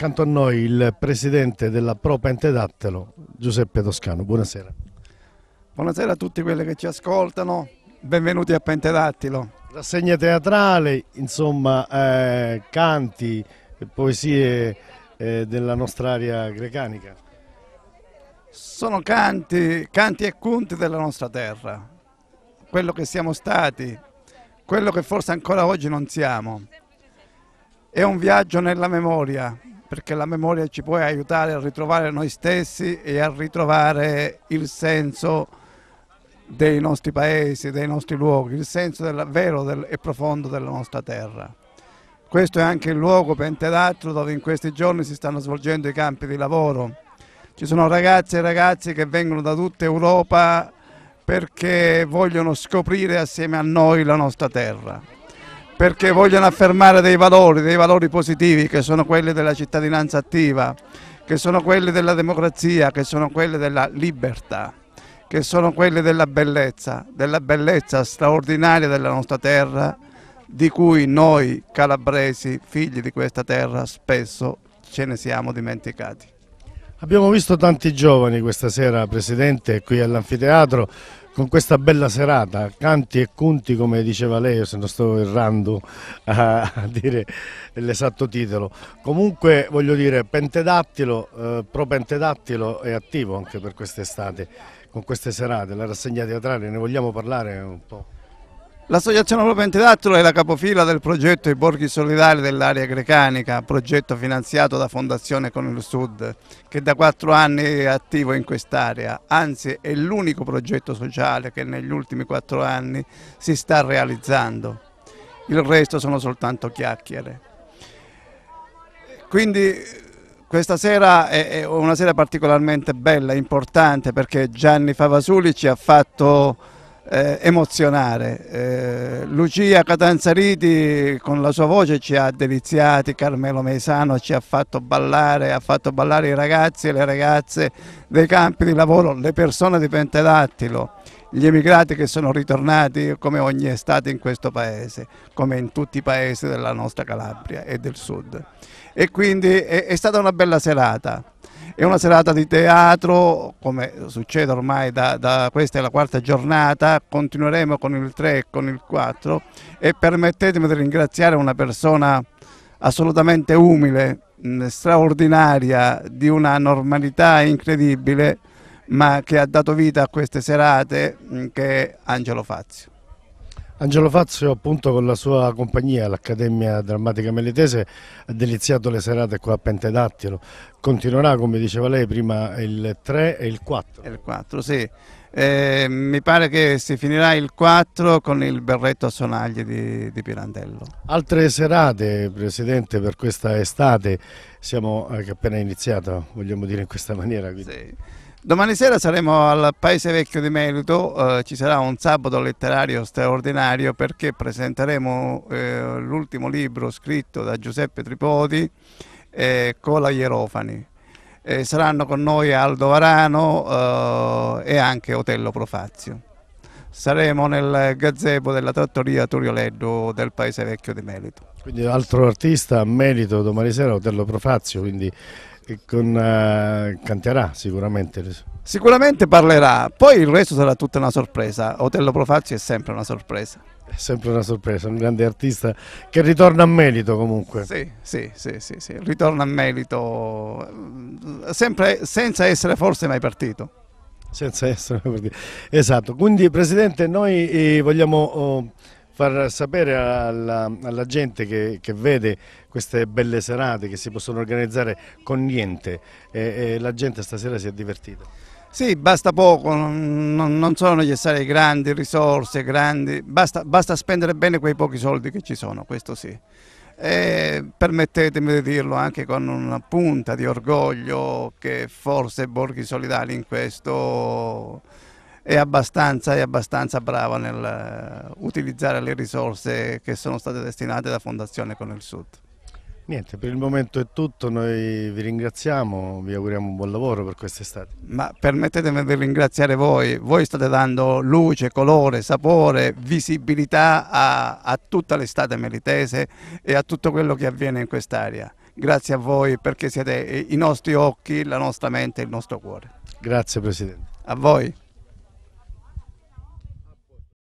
Accanto a noi il presidente della Pro Pentedattelo, Giuseppe Toscano. Buonasera. Buonasera a tutti quelli che ci ascoltano, benvenuti a Pentedattilo. Rassegna teatrale, insomma, eh, canti, poesie eh, della nostra area grecanica. Sono canti, canti e conti della nostra terra, quello che siamo stati, quello che forse ancora oggi non siamo. È un viaggio nella memoria, perché la memoria ci può aiutare a ritrovare noi stessi e a ritrovare il senso dei nostri paesi, dei nostri luoghi, il senso del, vero del, e profondo della nostra terra. Questo è anche il luogo Pentedatro dove in questi giorni si stanno svolgendo i campi di lavoro. Ci sono ragazze e ragazzi che vengono da tutta Europa perché vogliono scoprire assieme a noi la nostra terra perché vogliono affermare dei valori, dei valori positivi che sono quelli della cittadinanza attiva, che sono quelli della democrazia, che sono quelli della libertà, che sono quelli della bellezza, della bellezza straordinaria della nostra terra, di cui noi calabresi, figli di questa terra, spesso ce ne siamo dimenticati. Abbiamo visto tanti giovani questa sera, Presidente, qui all'anfiteatro, con questa bella serata, canti e conti, come diceva lei, se non sto errando a dire l'esatto titolo. Comunque, voglio dire, Pentedattilo, eh, Pro Pentedattilo è attivo anche per quest'estate, con queste serate, la rassegna teatrale, ne vogliamo parlare un po'? L'Associazione Europea Antidattilo è la capofila del progetto I Borghi Solidari dell'area grecanica, progetto finanziato da Fondazione Con il Sud, che da quattro anni è attivo in quest'area, anzi è l'unico progetto sociale che negli ultimi quattro anni si sta realizzando. Il resto sono soltanto chiacchiere. Quindi questa sera è una sera particolarmente bella, importante, perché Gianni Favasuli ci ha fatto eh, emozionare. Eh, Lucia Catanzariti con la sua voce ci ha deliziati, Carmelo Mesano ci ha fatto ballare, ha fatto ballare i ragazzi e le ragazze dei campi di lavoro, le persone di Pentedattilo, gli emigrati che sono ritornati come ogni estate in questo paese, come in tutti i paesi della nostra Calabria e del sud. E quindi è, è stata una bella serata. È una serata di teatro, come succede ormai da, da questa è la quarta giornata, continueremo con il 3 e con il 4 e permettetemi di ringraziare una persona assolutamente umile, straordinaria, di una normalità incredibile, ma che ha dato vita a queste serate, che è Angelo Fazio. Angelo Fazio appunto con la sua compagnia, l'Accademia Drammatica Meletese, ha deliziato le serate qua a Pentedattilo. Continuerà, come diceva lei, prima il 3 e il 4. Il 4, sì. Eh, mi pare che si finirà il 4 con il berretto a sonaglie di, di Pirandello. Altre serate, Presidente, per questa estate, siamo, eh, appena iniziata, vogliamo dire in questa maniera. Quindi. Sì. Domani sera saremo al Paese Vecchio di Melito, eh, ci sarà un sabato letterario straordinario perché presenteremo eh, l'ultimo libro scritto da Giuseppe Tripodi, eh, Cola Ierofani. Eh, saranno con noi Aldo Varano eh, e anche Otello Profazio saremo nel gazebo della trattoria Turio Leddo del Paese Vecchio di Merito. Quindi altro artista a merito domani sera, Otello Profazio, quindi eh, con, uh, canterà sicuramente. Sicuramente parlerà, poi il resto sarà tutta una sorpresa, Otello Profazio è sempre una sorpresa. È sempre una sorpresa, un grande artista che ritorna a merito comunque. Sì, sì, sì, sì, sì. ritorna a merito, mm, sempre senza essere forse mai partito. Senza essere per dire. Esatto, quindi Presidente noi eh, vogliamo oh, far sapere alla, alla gente che, che, vede queste belle serate che si possono organizzare con niente e, e la gente stasera si è divertita. Sì, basta poco, non, non sono necessarie grandi risorse, grandi, basta, basta spendere bene quei pochi soldi che ci sono, questo sì e permettetemi di dirlo anche con una punta di orgoglio che forse Borghi Solidali in questo è abbastanza, è abbastanza brava nel eh, utilizzare le risorse che sono state destinate da Fondazione con il Sud. Niente, per il momento è tutto, noi vi ringraziamo, vi auguriamo un buon lavoro per quest'estate. Ma permettetemi di ringraziare voi, voi state dando luce, colore, sapore, visibilità a, a tutta l'estate meritese e a tutto quello che avviene in quest'area. Grazie a voi perché siete i nostri occhi, la nostra mente e il nostro cuore. Grazie Presidente. A voi.